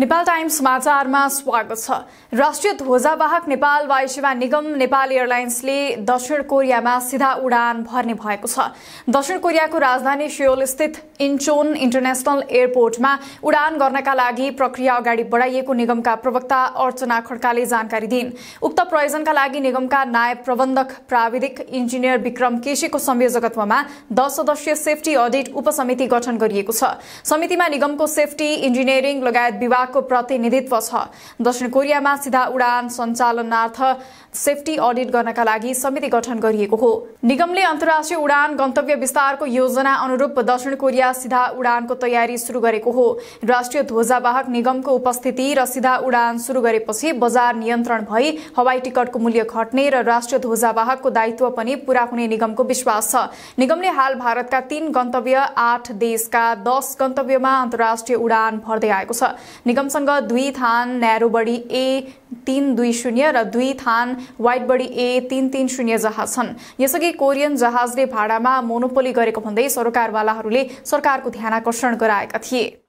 Nepal time समाचारमा स्वागत छ राष्ट्रिय ध्वजावाहक नेपाल वायुसेवा निगम नेपाल एयरलाइन्सले दक्षिण कोरियामा सिधा उडान भर्ने भएको छ दक्षिण कोरियाको राजधानी सियोल स्थित इन्चोन इन्टरनेसनल एयरपोर्टमा उडान गर्नका लागि प्रक्रिया अगाडि बढाइएको निगमका प्रवक्ता अर्चना खड्काले जानकारी दिइन् उक्त प्रयोजनका लागि निगमका नायब प्रबन्धक प्राविधिक इन्जिनियर विक्रम केसीको संयोजकत्वमा दस सदस्यीय सेफ्टी अडिट उपसमिति गठन गरिएको छ समितिमा निगमको सेफ्टी इन्जिनियरिङ लगायत विभाग विभागको प्रतिनिधित्व छ दक्षिण कोरियामा सिधा उडान सञ्चालनार्थ सेफ्टी अडिट गर्नका लागि समिति गठन गरिएको हो निगमले अन्तर्राष्ट्रिय उडान गन्तव्य विस्तारको योजना अनुरूप दक्षिण कोरिया सिधा उडानको तयारी सुरु गरेको हो राष्ट्रिय ध्वजावाहक निगमको उपस्थिति र सिधा उडान सुरु गरेपछि बजार नियन्त्रण भई हवाई टिकटको मूल्य घट्ने र राष्ट्रिय ध्वजावाहकको दायित्व पनि पूरा हुने निगमको विश्वास छ निगमले हाल भारतका तीन गन्तव्य आठ देशका दस गन्तव्यमा अन्तर्राष्ट्रिय उडान भर्दै आएको छ निगमसँग दुई थान न्यारो बढी ए तीन दुई शून्य र दुई थान वाइट बडी ए तीन तीन शून्य जहाज छन् यसअघि कोरियन जहाजले भाडामा मोनोपोली गरेको भन्दै सरकारवालाहरूले सरकारको आकर्षण गराएका थिए